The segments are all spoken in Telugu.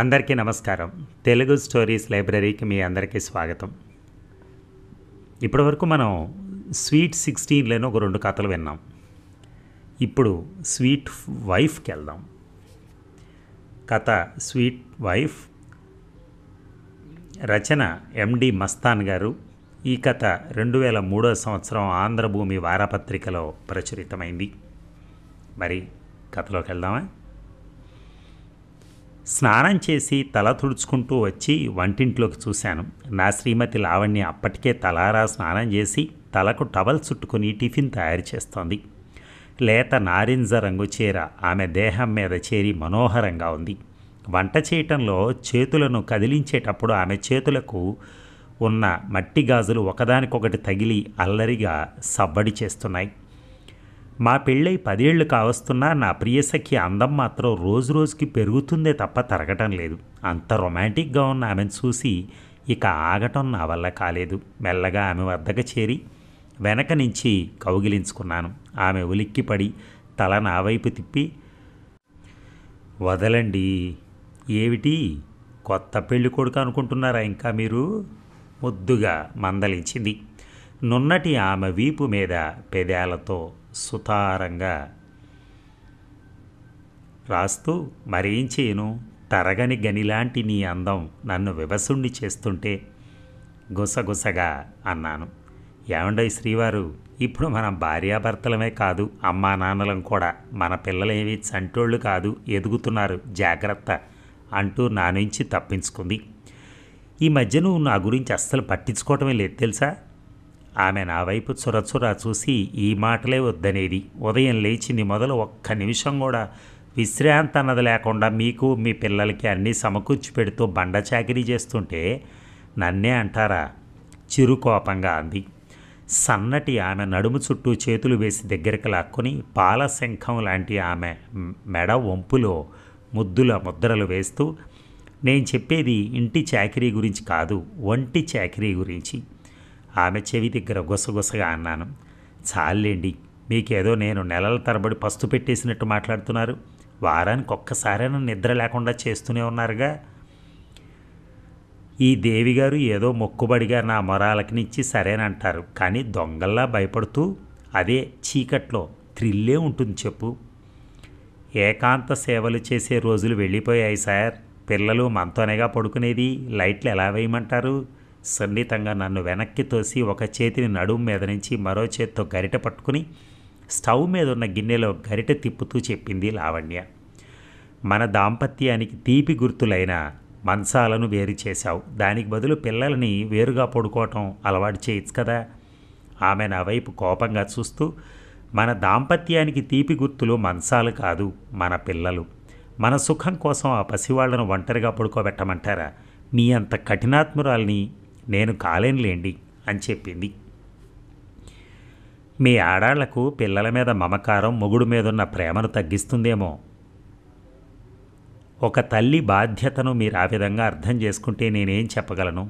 అందరికీ నమస్కారం తెలుగు స్టోరీస్ లైబ్రరీకి మీ అందరికీ స్వాగతం ఇప్పటివరకు మనం స్వీట్ సిక్స్టీన్లోనే ఒక రెండు కథలు విన్నాం ఇప్పుడు స్వీట్ వైఫ్కి వెళ్దాం కథ స్వీట్ వైఫ్ రచన ఎండి మస్తాన్ గారు ఈ కథ రెండు వేల మూడో సంవత్సరం ఆంధ్రభూమి వారపత్రికలో ప్రచురితమైంది మరి కథలోకి వెళ్దామా స్నానం చేసి తల తుడుచుకుంటూ వచ్చి వంటింట్లోకి చూశాను నా శ్రీమతి లావణ్య అప్పటికే తలారా స్నానం చేసి తలకు టవల్ చుట్టుకుని టిఫిన్ తయారు చేస్తోంది లేత నారింజ రంగు చీర ఆమె దేహం మీద చేరి మనోహరంగా ఉంది వంట చేయటంలో చేతులను కదిలించేటప్పుడు ఆమె చేతులకు ఉన్న మట్టి గాజులు ఒకదానికొకటి తగిలి అల్లరిగా సవ్వడి చేస్తున్నాయి మా పెళ్ళై పదేళ్లు కావస్తున్నా నా ప్రియసఖి అందం మాత్రం రోజు రోజుకి పెరుగుతుందే తప్ప తరగటం లేదు అంత రొమాంటిక్గా ఉన్న ఆమెను చూసి ఇక ఆగటం నా వల్ల కాలేదు మెల్లగా ఆమె వద్దకు చేరి వెనక నుంచి కౌగిలించుకున్నాను ఆమె ఉలిక్కిపడి తల నా వైపు తిప్పి వదలండి ఏమిటి కొత్త పెళ్లి కొడుకు అనుకుంటున్నారా ఇంకా మీరు ముద్దుగా మందలించింది నున్నటి ఆమె వీపు మీద పెదాలతో సుతారంగా రాస్తూ మరేం చేయను తరగని గనిలాంటి నీ అందం నన్ను వివసుణ్ణి చేస్తుంటే గుసగుసగా అన్నాను ఏమండో శ్రీవారు ఇప్పుడు మనం భార్యాభర్తలమే కాదు అమ్మా నాన్నలం కూడా మన పిల్లలేవి చంటోళ్ళు కాదు ఎదుగుతున్నారు జాగ్రత్త అంటూ నా నుంచి తప్పించుకుంది ఈ మధ్య నువ్వు నా గురించి అస్సలు పట్టించుకోవటమే లేదు తెలుసా ఆమె నా వైపు చురచురా చూసి ఈ మాటలే వద్దనేది ఉదయం లేచింది మొదలు ఒక్క నిమిషం కూడా విశ్రాంతి అన్నది లేకుండా మీకు మీ పిల్లలకి అన్నీ సమకూర్చి పెడుతూ బండ చాకిరీ చేస్తుంటే నన్నే అంటారా చిరుకోపంగా అంది సన్నటి ఆమె నడుము చుట్టూ చేతులు వేసి దగ్గరికి లాక్కొని పాలశంఖం లాంటి ఆమె మెడ వంపులో ముద్దుల ముద్రలు వేస్తూ నేను చెప్పేది ఇంటి చాకరీ గురించి కాదు ఒంటి చాకరీ గురించి ఆమె చెవి దగ్గర గుసగుసగా అన్నాను చాలేండి మీకేదో నేను నెలల తరబడి పస్తు పెట్టేసినట్టు మాట్లాడుతున్నారు వారానికి ఒక్కసారైనా నిద్ర లేకుండా చేస్తూనే ఉన్నారుగా ఈ దేవిగారు ఏదో మొక్కుబడిగా నా మొరాలకినిచ్చి సరేనంటారు కానీ దొంగల్లా భయపడుతూ అదే చీకట్లో థ్రిల్లే ఉంటుంది చెప్పు ఏకాంత సేవలు చేసే రోజులు వెళ్ళిపోయాయి సార్ పిల్లలు మనతోనేగా పడుకునేది లైట్లు ఎలా వేయమంటారు సున్నితంగా నన్ను వెనక్కి తోసి ఒక చేతిని నడుము మీద నుంచి మరో చేత్తో గరిట పట్టుకుని స్టవ్ మీద ఉన్న గిన్నెలో గరిట తిప్పుతూ చెప్పింది లావణ్య మన దాంపత్యానికి తీపి గుర్తులైన మంచాలను వేరు చేశావు దానికి బదులు పిల్లలని వేరుగా పడుకోవటం అలవాటు చేయొచ్చు కదా ఆమె నా వైపు కోపంగా చూస్తూ మన దాంపత్యానికి తీపి గుర్తులు మంచాలు కాదు మన పిల్లలు మన సుఖం కోసం ఆ పసివాళ్లను ఒంటరిగా పడుకోబెట్టమంటారా మీ అంత కఠినాత్మురాల్ని నేను కాలేనులేండి అని చెప్పింది మీ ఆడాళ్లకు పిల్లల మీద మమకారం మొగుడు మీదున్న ప్రేమను తగ్గిస్తుందేమో ఒక తల్లి బాధ్యతను మీరు ఆ విధంగా అర్థం చేసుకుంటే నేనేం చెప్పగలను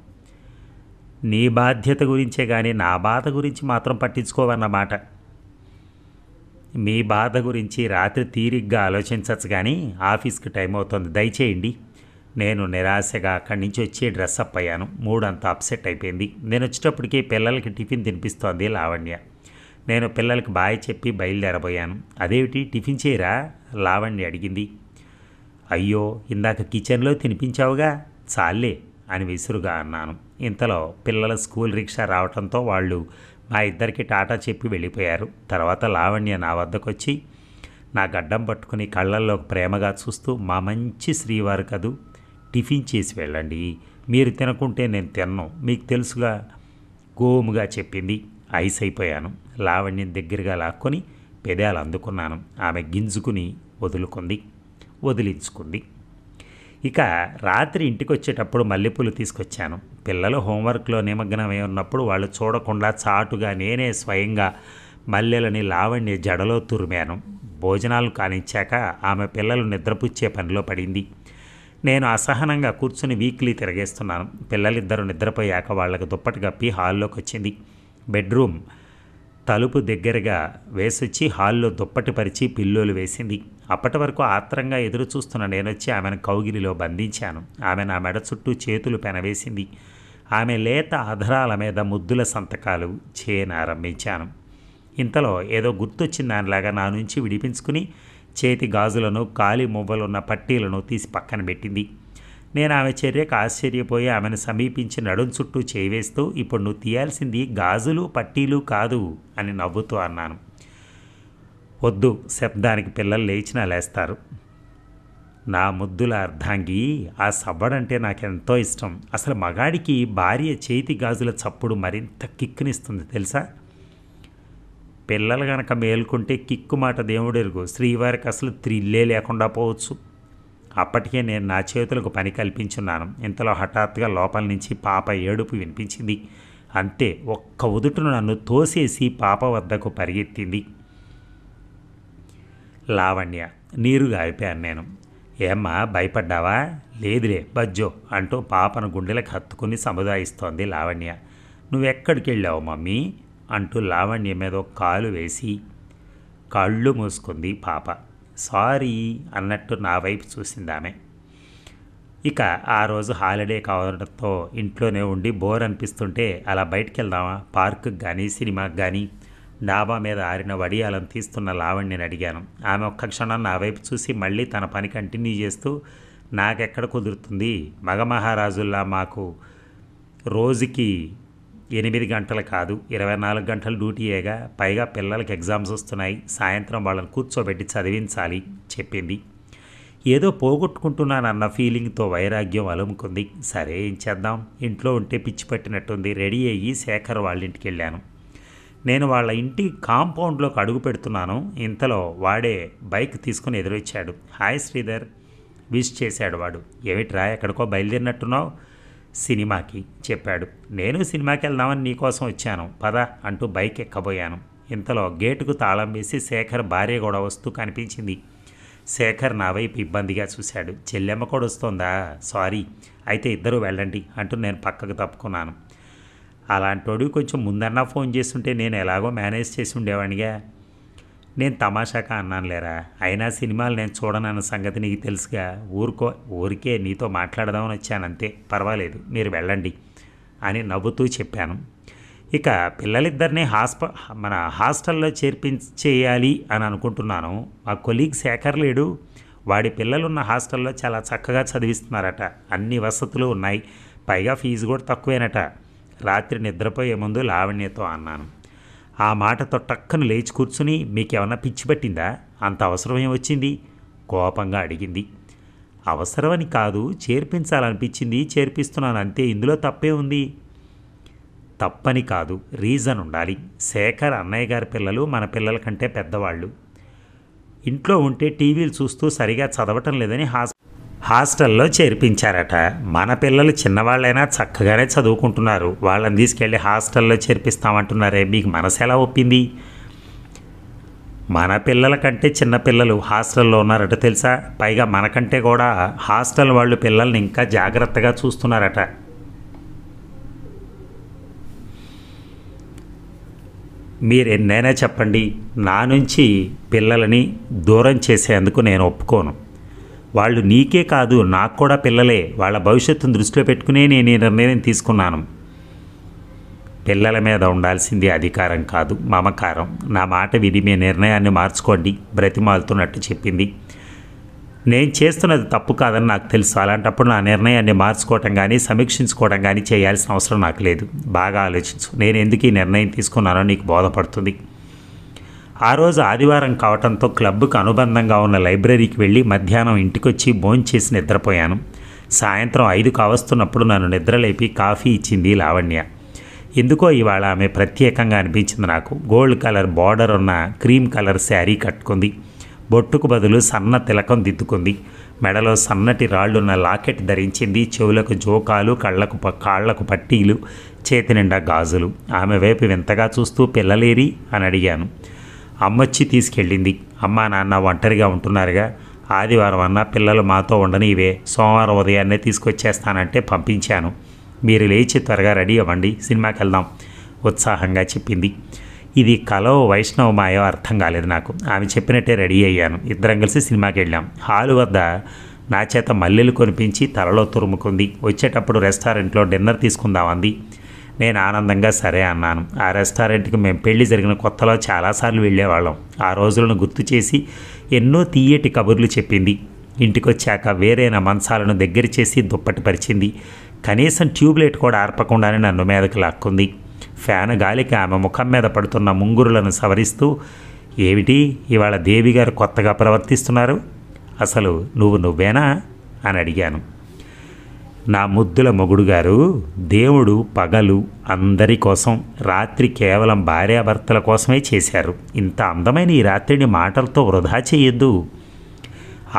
నీ బాధ్యత గురించే కానీ నా బాధ గురించి మాత్రం పట్టించుకోవన్నమాట మీ బాధ గురించి రాత్రి తీరిగ్గా ఆలోచించవచ్చు కానీ ఆఫీస్కి టైం అవుతుంది దయచేయండి నేను నిరాశగా అక్కడి నుంచి వచ్చి డ్రెస్ అప్ అయ్యాను మూడు అంత అప్సెట్ అయిపోయింది నేను వచ్చేటప్పటికీ పిల్లలకి టిఫిన్ తినిపిస్తోంది లావణ్య నేను పిల్లలకి బాయ్ చెప్పి బయలుదేరబోయాను అదేమిటి టిఫిన్ చేయరా లావణ్య అడిగింది అయ్యో ఇందాక కిచెన్లో తినిపించావుగా చాలే అని విసురుగా అన్నాను ఇంతలో పిల్లల స్కూల్ రిక్షా రావడంతో వాళ్ళు మా ఇద్దరికి టాటా చెప్పి వెళ్ళిపోయారు తర్వాత లావణ్య నా వద్దకు వచ్చి నా గడ్డం పట్టుకుని కళ్ళల్లో ప్రేమగా చూస్తూ మా మంచి శ్రీవారు కదూ టిఫిన్ చేసి వెళ్ళండి మీరు తినకుంటే నేను తినను మీకు తెలుసుగా గోముగా చెప్పింది ఐస్ అయిపోయాను లావణ్యం దగ్గరగా లాక్కొని పెదాలు అందుకున్నాను ఆమె గింజుకుని వదులుకుంది వదిలించుకుంది ఇక రాత్రి ఇంటికి వచ్చేటప్పుడు మల్లెపూలు తీసుకొచ్చాను పిల్లలు హోంవర్క్లో నిమగ్నమై ఉన్నప్పుడు వాళ్ళు చూడకుండా చాటుగా నేనే స్వయంగా మల్లెలని లావణ్య జడలో తురిమాను భోజనాలు కానిచ్చాక ఆమె పిల్లలు నిద్రపుచ్చే పనిలో పడింది నేను అసహనంగా కూర్చుని వీక్లీ తిరగేస్తున్నాను పిల్లలిద్దరూ నిద్రపోయాక వాళ్ళకి దుప్పటి కప్పి హాల్లోకి వచ్చింది బెడ్రూమ్ తలుపు దగ్గరగా వేసొచ్చి హాల్లో దుప్పటి పరిచి పిల్లోలు వేసింది అప్పటి వరకు ఆత్రంగా ఎదురు చూస్తున్న నేనొచ్చి ఆమెను కౌగిలిలో బంధించాను ఆమె నా మెడ చుట్టూ చేతులు పెనవేసింది ఆమె లేత అధరాల మీద ముద్దుల సంతకాలు చేయనారంభించాను ఇంతలో ఏదో గుర్తొచ్చిన దానిలాగా నా నుంచి విడిపించుకుని చేతి గాజులను కాలి మువ్వలున్న పట్టీలను తీసి పక్కన పెట్టింది నేను ఆమె చర్యకు ఆశ్చర్యపోయి ఆమెను సమీపించి నడుం చుట్టూ చేవేస్తూ ఇప్పుడు నువ్వు తీయాల్సింది గాజులు పట్టీలు కాదు అని నవ్వుతూ అన్నాను వద్దు శబ్దానికి పిల్లలు లేచినా లేస్తారు నా ముద్దుల అర్ధాంగి ఆ సవ్వడంటే నాకెంతో ఇష్టం అసలు మగాడికి భార్య చేతి గాజుల చప్పుడు మరింత కిక్కునిస్తుంది తెలుసా పిల్లలు గనక మేల్కొంటే కిక్కు మాట దేవుడెరుగు శ్రీవారికి అసలు త్రిల్లే లేకుండా పోవచ్చు అప్పటికే నేను నా చేతులకు పని కల్పించున్నాను ఇంతలో హఠాత్తుగా లోపల నుంచి పాప ఏడుపు వినిపించింది అంతే ఒక్క ఉదుటను నన్ను తోసేసి పాప వద్దకు పరిగెత్తింది లావణ్య నీరు గాయపాను నేను ఏమ్మా భయపడ్డావా లేదులే బజ్జో అంటూ పాపను గుండెలకు హత్తుకుని సముదాయిస్తోంది లావణ్య నువ్వెక్కడికి వెళ్ళావు మమ్మీ అంటూ లావణ్య మీద కాలు వేసి కళ్ళు మూసుకుంది పాప సారీ అన్నట్టు నా వైపు చూసింది ఆమె ఇక ఆ రోజు హాలిడే కావడంతో ఇంట్లోనే ఉండి బోర్ అనిపిస్తుంటే అలా బయటికి వెళ్దామా పార్క్ కానీ సినిమాకి కానీ డాబా మీద ఆరిన వడియాలను తీస్తున్న లావణ్యని అడిగాను ఆమె ఒక్క క్షణం నా వైపు చూసి మళ్ళీ తన పని కంటిన్యూ చేస్తూ నాకెక్కడ కుదురుతుంది మగమహారాజుల్లా మాకు రోజుకి ఎనిమిది గంటలు కాదు ఇరవై నాలుగు గంటలు డ్యూటీయేగా పైగా పిల్లలకి ఎగ్జామ్స్ వస్తున్నాయి సాయంత్రం వాళ్ళని కూర్చోబెట్టి చదివించాలి చెప్పింది ఏదో పోగొట్టుకుంటున్నానన్న ఫీలింగ్తో వైరాగ్యం అలుముకుంది సరే ఏం చేద్దాం ఇంట్లో ఉంటే పిచ్చి పట్టినట్టుంది రెడీ అయ్యి శేఖర్ వాళ్ళ ఇంటికి వెళ్ళాను నేను వాళ్ళ ఇంటి కాంపౌండ్లోకి అడుగు పెడుతున్నాను ఇంతలో వాడే బైక్ తీసుకుని ఎదురొచ్చాడు హాయ్ శ్రీధర్ విష్ చేశాడు వాడు ఏమిట్రా ఎక్కడికో బయలుదేరినట్టున్నావు సినిమాకి చెప్పాడు నేను సినిమాకి వెళ్దామని నీకోసం వచ్చాను పద అంటూ బైక్ ఎక్కబోయాను ఇంతలో గేటుకు తాళం వేసి శేఖర్ భార్య కూడా వస్తూ కనిపించింది శేఖర్ నా వైపు ఇబ్బందిగా చూశాడు చెల్లెమ్మ కూడా వస్తోందా సారీ అయితే ఇద్దరు వెళ్ళండి అంటూ నేను పక్కకు తప్పుకున్నాను అలాంటోడు కొంచెం ముందన్నా ఫోన్ చేస్తుంటే నేను ఎలాగో మేనేజ్ చేసి ఉండేవాడిగా నేను తమాషాకా అన్నాను లేరా అయినా సినిమాలు నేను చూడనన్న సంగతి నీకు తెలుసుగా ఊరుకో ఊరికే నీతో మాట్లాడదామని వచ్చానంతే పర్వాలేదు మీరు వెళ్ళండి అని నవ్వుతూ చెప్పాను ఇక పిల్లలిద్దరినీ హాస్ప మన హాస్టల్లో చేర్పించేయాలి అని అనుకుంటున్నాను మా కొలీగ్ శేఖర్ లేడు వాడి పిల్లలున్న హాస్టల్లో చాలా చక్కగా చదివిస్తున్నారట అన్ని వసతులు ఉన్నాయి పైగా ఫీజు కూడా తక్కువేనట రాత్రి నిద్రపోయే ముందు లావణ్యతో అన్నాను ఆ మాటతో టక్కను లేచి కూర్చుని మీకేమన్నా పిచ్చి అంత అవసరమే వచ్చింది కోపంగా అడిగింది అవసరమని కాదు చేర్పించాలనిపించింది చేర్పిస్తున్నాను అంతే ఇందులో తప్పే ఉంది తప్పని కాదు రీజన్ ఉండాలి శేఖర్ అన్నయ్య గారి పిల్లలు మన పిల్లల కంటే పెద్దవాళ్ళు ఇంట్లో ఉంటే టీవీలు చూస్తూ సరిగా చదవటం లేదని హాస్పిటల్ హాస్టల్లో చేర్పించారట మన పిల్లలు చిన్నవాళ్ళైనా చక్కగానే చదువుకుంటున్నారు వాళ్ళని తీసుకెళ్ళి హాస్టల్లో చేర్పిస్తామంటున్నారే మీకు మనసు ఎలా ఒప్పింది మన పిల్లల కంటే చిన్నపిల్లలు హాస్టల్లో ఉన్నారట తెలుసా పైగా మనకంటే కూడా హాస్టల్ వాళ్ళు పిల్లల్ని ఇంకా జాగ్రత్తగా చూస్తున్నారట మీరు ఎన్నైనా చెప్పండి నా నుంచి పిల్లలని దూరం చేసేందుకు నేను ఒప్పుకోను వాళ్ళు నీకే కాదు నాకు కూడా పిల్లలే వాళ్ళ భవిష్యత్తును దృష్టిలో పెట్టుకునే నేను ఈ నిర్ణయం తీసుకున్నాను పిల్లల మీద ఉండాల్సింది అధికారం కాదు మమకారం నా మాట విధి మీ నిర్ణయాన్ని మార్చుకోండి బ్రతిమాలుతున్నట్టు చెప్పింది నేను చేస్తున్నది తప్పు కాదని నాకు తెలుసు అలాంటప్పుడు నా నిర్ణయాన్ని మార్చుకోవటం కానీ సమీక్షించుకోవడం కానీ చేయాల్సిన అవసరం నాకు లేదు బాగా ఆలోచించు నేను ఎందుకు ఈ నిర్ణయం తీసుకున్నానో నీకు బోధపడుతుంది ఆ రోజు ఆదివారం కావటంతో క్లబ్కు అనుబంధంగా ఉన్న లైబ్రరీకి వెళ్ళి మధ్యాహ్నం ఇంటికొచ్చి భోంచేసి నిద్రపోయాను సాయంత్రం ఐదు కావస్తున్నప్పుడు నన్ను నిద్రలేపి కాఫీ ఇచ్చింది లావణ్య ఎందుకో ఇవాళ ఆమె ప్రత్యేకంగా అనిపించింది నాకు గోల్డ్ కలర్ బార్డర్ ఉన్న క్రీమ్ కలర్ శారీ కట్టుకుంది బొట్టుకు బదులు సన్న తిలకం దిద్దుకుంది మెడలో సన్నటి రాళ్ళున్న లాకెట్ ధరించింది చెవులకు జోకాలు కళ్ళకు కాళ్లకు పట్టీలు చేతి నిండా గాజులు ఆమె వైపు వింతగా చూస్తూ పిల్లలేరి అని అడిగాను అమ్మొచ్చి తీసుకెళ్ళింది అమ్మా నాన్న ఒంటరిగా ఉంటున్నారుగా ఆదివారం అన్న పిల్లలు మాతో ఉండనివే సోమవారం ఉదయాన్నే తీసుకొచ్చేస్తానంటే పంపించాను మీరు లేచి త్వరగా రెడీ అవ్వండి సినిమాకి వెళ్దాం ఉత్సాహంగా చెప్పింది ఇది కలో వైష్ణవ మాయో అర్థం కాలేదు నాకు ఆమె చెప్పినట్టే రెడీ అయ్యాను ఇద్దరం కలిసి సినిమాకి వెళ్ళాం హాలు వద్ద నా చేత మల్లెలు కొనిపించి తలలో తురుముకుంది వచ్చేటప్పుడు రెస్టారెంట్లో డిన్నర్ తీసుకుందామంది నేను ఆనందంగా సరే అన్నాను ఆ రెస్టారెంట్కి మేము పెళ్లి జరిగిన కొత్తలో చాలాసార్లు వెళ్ళేవాళ్ళం ఆ రోజులను గుర్తు చేసి ఎన్నో తీయటి కబుర్లు చెప్పింది ఇంటికొచ్చాక వేరైన మంచాలను దగ్గర చేసి దుప్పటి పరిచింది కనీసం ట్యూబ్లైట్ కూడా ఆర్పకుండానే నన్ను మీదకి లాక్కుంది ఫ్యాన్ గాలికి ఆమె ముఖం మీద పడుతున్న ముంగురులను సవరిస్తూ ఏమిటి ఇవాళ దేవి గారు కొత్తగా ప్రవర్తిస్తున్నారు అసలు నువ్వు నువ్వేనా అని అడిగాను నా ముద్దుల మొగుడు గారు దేవుడు పగలు అందరి కోసం రాత్రి కేవలం భార్యాభర్తల కోసమే చేశారు ఇంత అందమైన ఈ రాత్రిని మాటలతో వృధా చేయొద్దు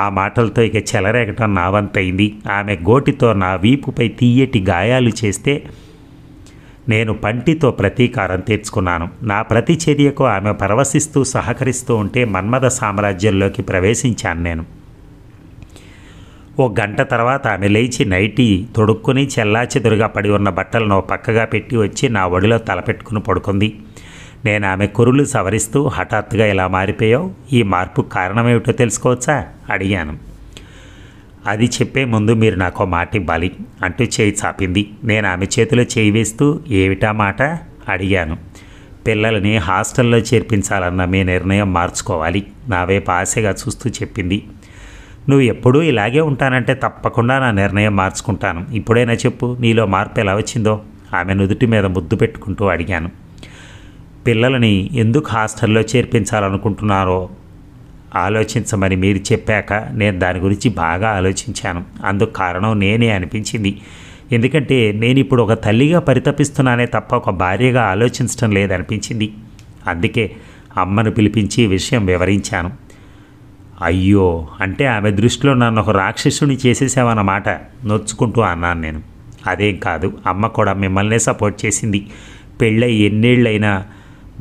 ఆ మాటలతో ఇక చెలరేగటం నా వంతైంది ఆమె గోటితో నా వీపుపై తీయటి గాయాలు చేస్తే నేను పంటితో ప్రతీకారం తీర్చుకున్నాను నా ప్రతిచర్యకు ఆమె పరవశిస్తూ సహకరిస్తూ ఉంటే మన్మథ సామ్రాజ్యంలోకి ప్రవేశించాను నేను ఓ గంట తర్వాత ఆమె లేచి నైటీ తొడుక్కుని చెల్లాచెదురుగా పడి ఉన్న బట్టలను పక్కగా పెట్టి వచ్చి నా ఒడిలో తలపెట్టుకుని పడుకుంది నేను ఆమె కురులు సవరిస్తూ హఠాత్తుగా ఇలా మారిపోయావు ఈ మార్పు కారణమేమిటో తెలుసుకోవచ్చా అడిగాను అది చెప్పే ముందు మీరు నాకు మాట ఇవ్వాలి అంటూ చేయి చాపింది నేను ఆమె చేతిలో చేయి వేస్తూ ఏమిటా మాట అడిగాను పిల్లలని హాస్టల్లో చేర్పించాలన్న మీ నిర్ణయం మార్చుకోవాలి నా వైపు ఆశగా చూస్తూ చెప్పింది నువ్వు ఎప్పుడూ ఇలాగే ఉంటానంటే తప్పకుండా నా నిర్ణయం మార్చుకుంటాను ఇప్పుడైనా చెప్పు నీలో మార్పు ఎలా వచ్చిందో ఆమె నుదుటి మీద ముద్దు పెట్టుకుంటూ అడిగాను పిల్లలని ఎందుకు హాస్టల్లో చేర్పించాలనుకుంటున్నారో ఆలోచించమని మీరు చెప్పాక నేను దాని గురించి బాగా ఆలోచించాను అందుకు కారణం నేనే అనిపించింది ఎందుకంటే నేను ఇప్పుడు ఒక తల్లిగా పరితపిస్తున్నానే తప్ప ఒక భార్యగా ఆలోచించడం లేదనిపించింది అందుకే అమ్మను పిలిపించి విషయం వివరించాను అయ్యో అంటే ఆమె దృష్టిలో నన్ను ఒక రాక్షసుని చేసేసావన్నమాట నొచ్చుకుంటూ అన్నాను నేను అదేం కాదు అమ్మ కూడా మిమ్మల్నే సపోర్ట్ చేసింది పెళ్ళై ఎన్నేళ్ళైనా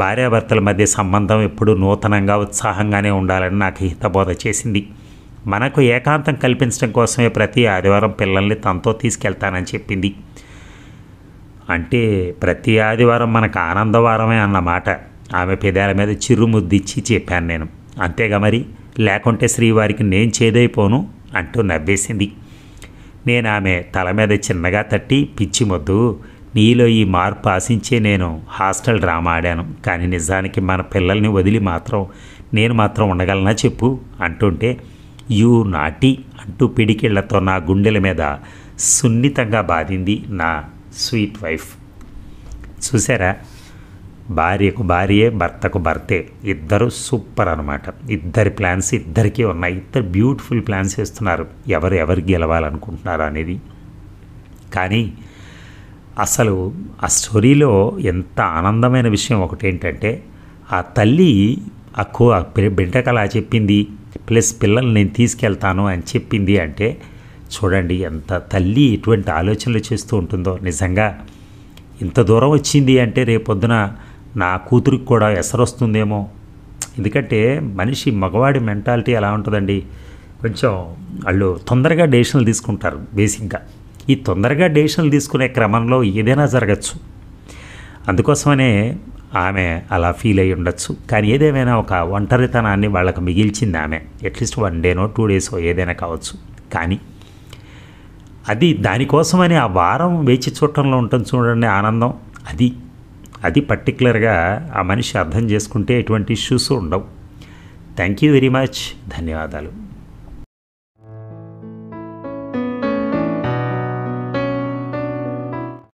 భార్యాభర్తల మధ్య సంబంధం ఎప్పుడూ నూతనంగా ఉత్సాహంగానే ఉండాలని నాకు హితబోధ చేసింది మనకు ఏకాంతం కల్పించడం కోసమే ప్రతి ఆదివారం పిల్లల్ని తనతో తీసుకెళ్తానని చెప్పింది అంటే ప్రతి ఆదివారం మనకు ఆనందవారమే అన్నమాట ఆమె పెదాల మీద చిరుముద్దిచ్చి చెప్పాను నేను అంతేగా మరి లేకుంటే శ్రీవారికి నేను చేదైపోను అంటూ నవ్వేసింది నేను ఆమె తల మీద చిన్నగా తట్టి పిచ్చి మొద్దు నీలో ఈ మార్పు ఆశించే నేను హాస్టల్ డ్రామా ఆడాను కానీ నిజానికి మన పిల్లల్ని వదిలి మాత్రం నేను మాత్రం ఉండగలనా చెప్పు అంటుంటే యూ నాటి అంటూ పిడికిళ్లతో నా గుండెల మీద సున్నితంగా బాధింది నా స్వీట్ వైఫ్ చూసారా భార్యకు భార్యే భర్తకు భర్తే ఇద్దరు సూపర్ అనమాట ఇద్దరి ప్లాన్స్ ఇద్దరికీ ఉన్నాయి ఇద్దరు బ్యూటిఫుల్ ప్లాన్స్ వేస్తున్నారు ఎవరు ఎవరు గెలవాలనుకుంటున్నారు అనేది కానీ అసలు ఆ స్టోరీలో ఎంత ఆనందమైన విషయం ఒకటి ఏంటంటే ఆ తల్లి ఆ కో బిడ్డకు అలా చెప్పింది ప్లస్ పిల్లల్ని నేను తీసుకెళ్తాను అని చెప్పింది అంటే చూడండి ఎంత తల్లి ఎటువంటి ఆలోచనలు చేస్తూ ఉంటుందో నిజంగా ఇంత దూరం వచ్చింది అంటే రేపొద్దున నా కూతురికి కూడా ఎసరు వస్తుందేమో ఎందుకంటే మనిషి మగవాడి మెంటాలిటీ ఎలా ఉంటుందండి కొంచెం వాళ్ళు తొందరగా డేషన్లు తీసుకుంటారు బేసిక్గా ఈ తొందరగా డేషన్లు తీసుకునే క్రమంలో ఏదైనా జరగచ్చు అందుకోసమనే ఆమె అలా ఫీల్ అయి ఉండొచ్చు కానీ ఏదేమైనా ఒక ఒంటరితనాన్ని వాళ్ళకు మిగిల్చింది ఆమె అట్లీస్ట్ వన్ డేనో టూ డేసో ఏదైనా కావచ్చు కానీ అది దానికోసమని ఆ వారం వేచి చూడటంలో ఉంటుంది చూడండి ఆనందం అది అది పర్టికులర్గా ఆ మనిషి అర్థం చేసుకుంటే ఎటువంటి ఇష్యూస్ ఉండవు థ్యాంక్ యూ వెరీ మచ్ ధన్యవాదాలు